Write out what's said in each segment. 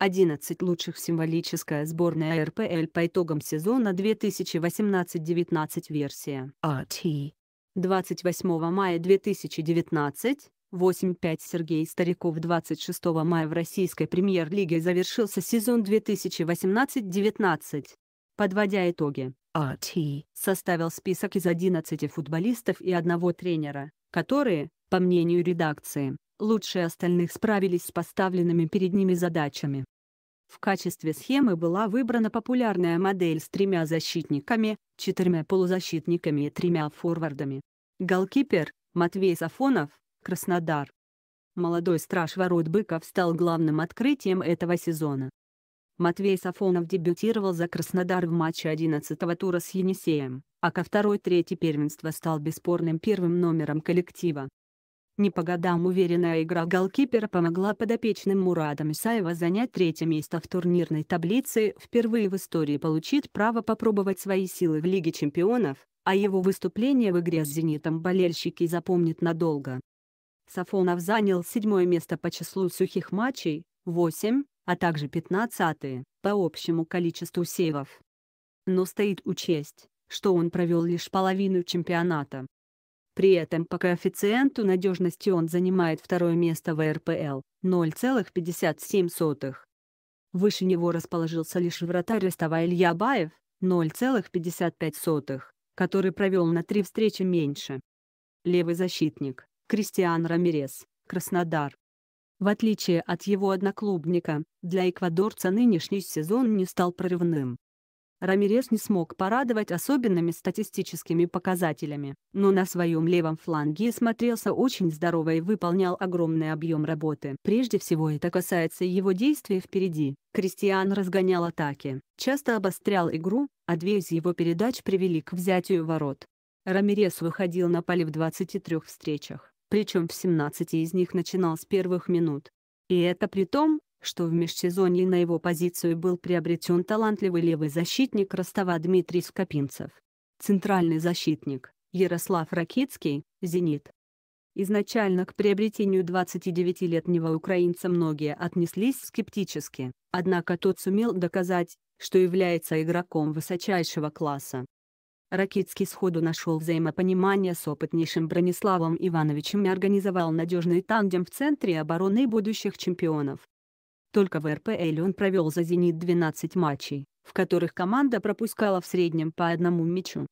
11 лучших символическая сборная РПЛ по итогам сезона 2018-19 версия. А АТ. 28 мая 2019, 8-5 Сергей Стариков 26 мая в российской премьер-лиге завершился сезон 2018-19. Подводя итоги, RT а составил список из 11 футболистов и одного тренера, которые, по мнению редакции, лучше остальных справились с поставленными перед ними задачами. В качестве схемы была выбрана популярная модель с тремя защитниками, четырьмя полузащитниками и тремя форвардами. Голкипер – Матвей Сафонов, Краснодар. Молодой страж ворот Быков стал главным открытием этого сезона. Матвей Сафонов дебютировал за Краснодар в матче 11-го тура с Енисеем, а ко второй трети первенства стал бесспорным первым номером коллектива. Не по годам уверенная игра голкипера помогла подопечным Мурадам Исаева занять третье место в турнирной таблице, впервые в истории получит право попробовать свои силы в Лиге чемпионов, а его выступление в игре с «Зенитом» болельщики запомнят надолго. Сафонов занял седьмое место по числу сухих матчей, 8, а также 15 по общему количеству сейвов. Но стоит учесть, что он провел лишь половину чемпионата. При этом по коэффициенту надежности он занимает второе место в РПЛ – 0,57. Выше него расположился лишь вратарь Ростова Илья Баев – 0,55, который провел на три встречи меньше. Левый защитник – Кристиан Рамирес, Краснодар. В отличие от его одноклубника, для эквадорца нынешний сезон не стал прорывным. Рамирес не смог порадовать особенными статистическими показателями, но на своем левом фланге смотрелся очень здорово и выполнял огромный объем работы. Прежде всего это касается его действий впереди. Кристиан разгонял атаки, часто обострял игру, а две из его передач привели к взятию ворот. Рамирес выходил на поле в 23 встречах, причем в 17 из них начинал с первых минут. И это при том, что в межсезонье на его позицию был приобретен талантливый левый защитник Ростова Дмитрий Скопинцев. Центральный защитник – Ярослав Ракицкий, «Зенит». Изначально к приобретению 29-летнего украинца многие отнеслись скептически, однако тот сумел доказать, что является игроком высочайшего класса. Ракицкий сходу нашел взаимопонимание с опытнейшим Брониславом Ивановичем и организовал надежный тандем в центре обороны будущих чемпионов. Только в РПЛ он провел за «Зенит» 12 матчей, в которых команда пропускала в среднем по одному мячу.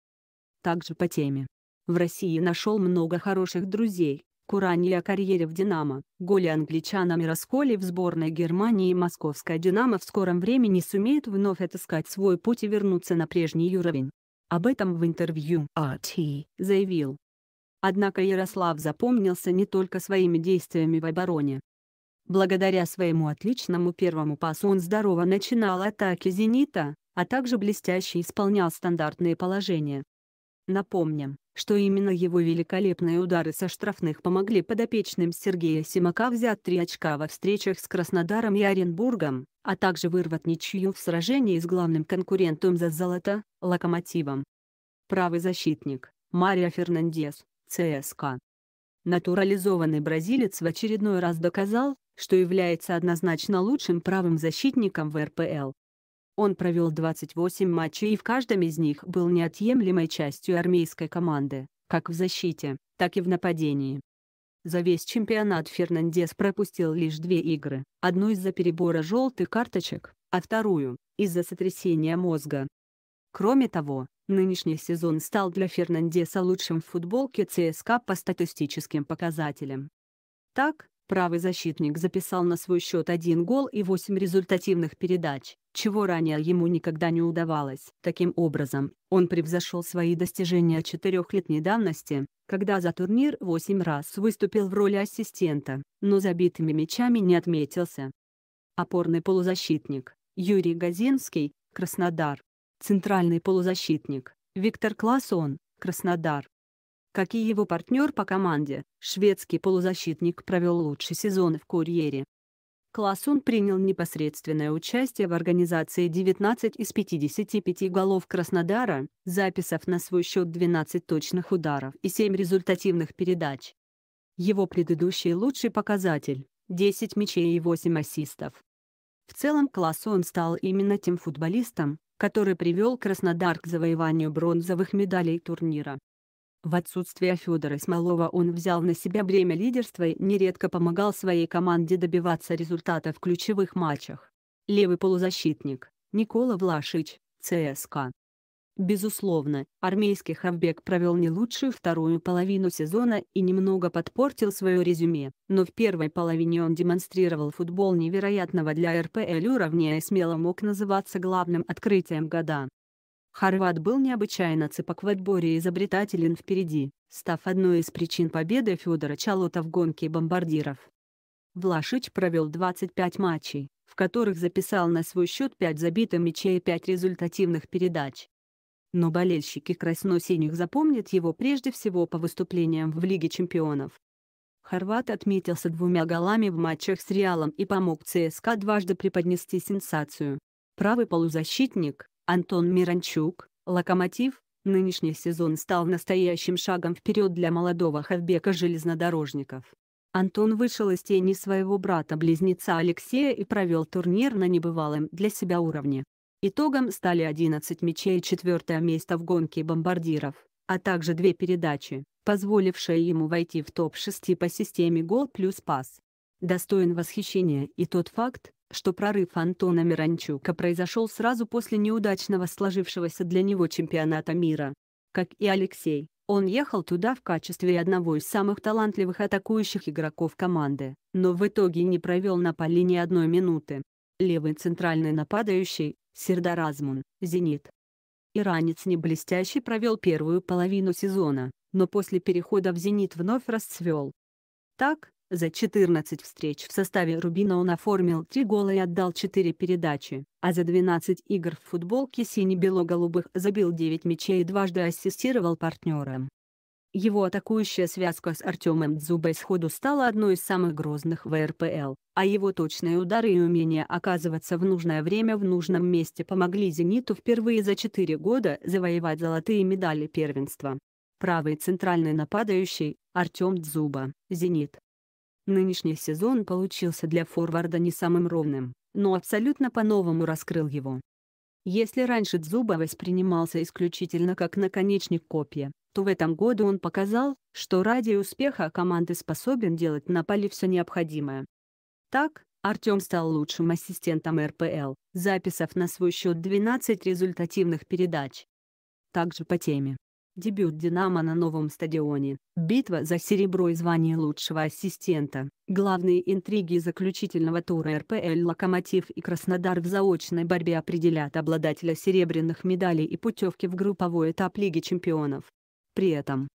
Также по теме. В России нашел много хороших друзей. Курани о карьере в «Динамо», голе англичана Мирасколи в сборной Германии и московская «Динамо» в скором времени сумеет вновь отыскать свой путь и вернуться на прежний уровень. Об этом в интервью RT «А заявил. Однако Ярослав запомнился не только своими действиями в обороне, Благодаря своему отличному первому пасу он здорово начинал атаки «Зенита», а также блестяще исполнял стандартные положения. Напомним, что именно его великолепные удары со штрафных помогли подопечным Сергея Симака взять три очка во встречах с Краснодаром и Оренбургом, а также вырвать ничью в сражении с главным конкурентом за золото – Локомотивом. Правый защитник – Марио Фернандес, ЦСКА. Натурализованный бразилец в очередной раз доказал, что является однозначно лучшим правым защитником в РПЛ. Он провел 28 матчей и в каждом из них был неотъемлемой частью армейской команды, как в защите, так и в нападении. За весь чемпионат Фернандес пропустил лишь две игры, одну из-за перебора желтых карточек, а вторую – из-за сотрясения мозга. Кроме того, нынешний сезон стал для Фернандеса лучшим в футболке ЦСКА по статистическим показателям. Так, правый защитник записал на свой счет один гол и восемь результативных передач, чего ранее ему никогда не удавалось. Таким образом, он превзошел свои достижения четырехлетней давности, когда за турнир восемь раз выступил в роли ассистента, но забитыми мячами не отметился. Опорный полузащитник Юрий Газинский, Краснодар. Центральный полузащитник Виктор Классон, Краснодар как и его партнер по команде, шведский полузащитник провел лучший сезон в «Курьере». Класс принял непосредственное участие в организации 19 из 55 голов Краснодара, записав на свой счет 12 точных ударов и 7 результативных передач. Его предыдущий лучший показатель – 10 мячей и 8 ассистов. В целом классу стал именно тем футболистом, который привел Краснодар к завоеванию бронзовых медалей турнира. В отсутствие Федора Смолова он взял на себя бремя лидерства и нередко помогал своей команде добиваться результата в ключевых матчах. Левый полузащитник, Никола Влашич, ЦСКА. Безусловно, армейский Хавбек провел не лучшую вторую половину сезона и немного подпортил свое резюме, но в первой половине он демонстрировал футбол невероятного для РПЛ уровня и смело мог называться главным открытием года. Хорват был необычайно цепок в отборе и изобретателен впереди, став одной из причин победы Федора Чалота в гонке бомбардиров. Влашич провел 25 матчей, в которых записал на свой счет 5 забитых мячей и 5 результативных передач. Но болельщики красно-синих запомнят его прежде всего по выступлениям в Лиге чемпионов. Хорват отметился двумя голами в матчах с Реалом и помог ЦСКА дважды преподнести сенсацию. Правый полузащитник, Антон Миранчук, «Локомотив», нынешний сезон стал настоящим шагом вперед для молодого хавбека-железнодорожников. Антон вышел из тени своего брата-близнеца Алексея и провел турнир на небывалом для себя уровне. Итогом стали 11 мячей и четвертое место в гонке бомбардиров, а также две передачи, позволившие ему войти в топ-6 по системе гол плюс пас. Достоин восхищения и тот факт, что прорыв Антона Миранчука произошел сразу после неудачного сложившегося для него чемпионата мира. Как и Алексей, он ехал туда в качестве одного из самых талантливых атакующих игроков команды, но в итоге не провел на поле ни одной минуты. Левый центральный нападающий, Сердар Азмун, «Зенит». Иранец не блестящий провел первую половину сезона, но после перехода в «Зенит» вновь расцвел. Так, за 14 встреч в составе Рубина он оформил 3 гола и отдал 4 передачи, а за 12 игр в футболке сине-бело-голубых забил 9 мячей и дважды ассистировал партнерам. Его атакующая связка с Артемом Дзубой сходу стала одной из самых грозных в РПЛ, а его точные удары и умение оказываться в нужное время в нужном месте помогли «Зениту» впервые за 4 года завоевать золотые медали первенства. Правый центральный нападающий, Артем Дзуба, «Зенит», Нынешний сезон получился для форварда не самым ровным, но абсолютно по-новому раскрыл его. Если раньше Дзуба воспринимался исключительно как наконечник копья, то в этом году он показал, что ради успеха команды способен делать на поле все необходимое. Так, Артем стал лучшим ассистентом РПЛ, записав на свой счет 12 результативных передач. Также по теме. Дебют «Динамо» на новом стадионе, битва за серебро и звание лучшего ассистента, главные интриги заключительного тура РПЛ «Локомотив» и «Краснодар» в заочной борьбе определят обладателя серебряных медалей и путевки в групповой этап Лиги чемпионов. При этом,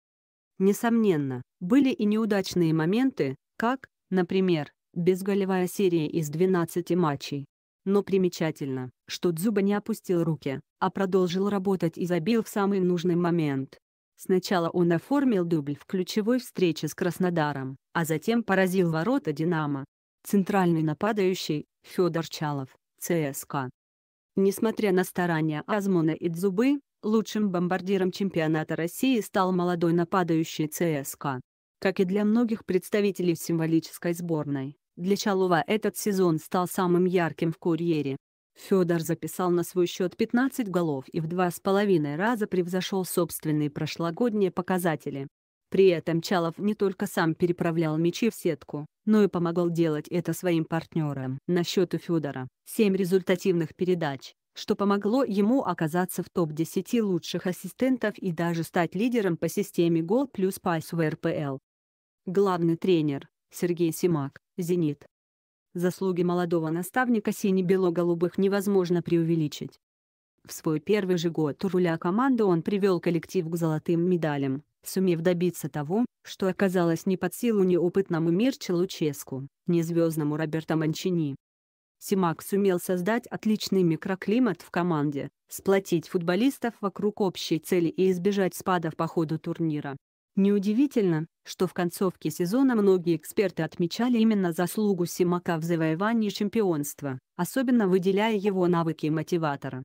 несомненно, были и неудачные моменты, как, например, безголевая серия из 12 матчей, но примечательно, что Дзюба не опустил руки, а продолжил работать и забил в самый нужный момент. Сначала он оформил дубль в ключевой встрече с Краснодаром, а затем поразил ворота «Динамо». Центральный нападающий, Федор Чалов, ЦСКА. Несмотря на старания Азмуна и Дзубы, лучшим бомбардиром чемпионата России стал молодой нападающий ЦСКА. Как и для многих представителей символической сборной, для Чалова этот сезон стал самым ярким в карьере. Федор записал на свой счет 15 голов и в два с половиной раза превзошел собственные прошлогодние показатели. При этом Чалов не только сам переправлял мячи в сетку, но и помогал делать это своим партнерам. На счет у Федора 7 результативных передач, что помогло ему оказаться в топ-10 лучших ассистентов и даже стать лидером по системе гол плюс пас в РПЛ. Главный тренер Сергей Симак, «Зенит». Заслуги молодого наставника сине-бело-голубых невозможно преувеличить. В свой первый же год у руля команды он привел коллектив к золотым медалям, сумев добиться того, что оказалось не под силу ни опытному Мирче Луческу, ни звездному Роберто Манчини. Симак сумел создать отличный микроклимат в команде, сплотить футболистов вокруг общей цели и избежать спадов по ходу турнира. Неудивительно, что в концовке сезона многие эксперты отмечали именно заслугу Симака в завоевании чемпионства, особенно выделяя его навыки мотиватора.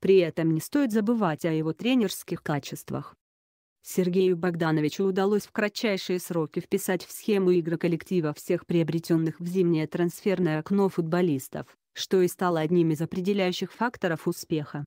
При этом не стоит забывать о его тренерских качествах. Сергею Богдановичу удалось в кратчайшие сроки вписать в схему игры коллектива всех приобретенных в зимнее трансферное окно футболистов, что и стало одним из определяющих факторов успеха.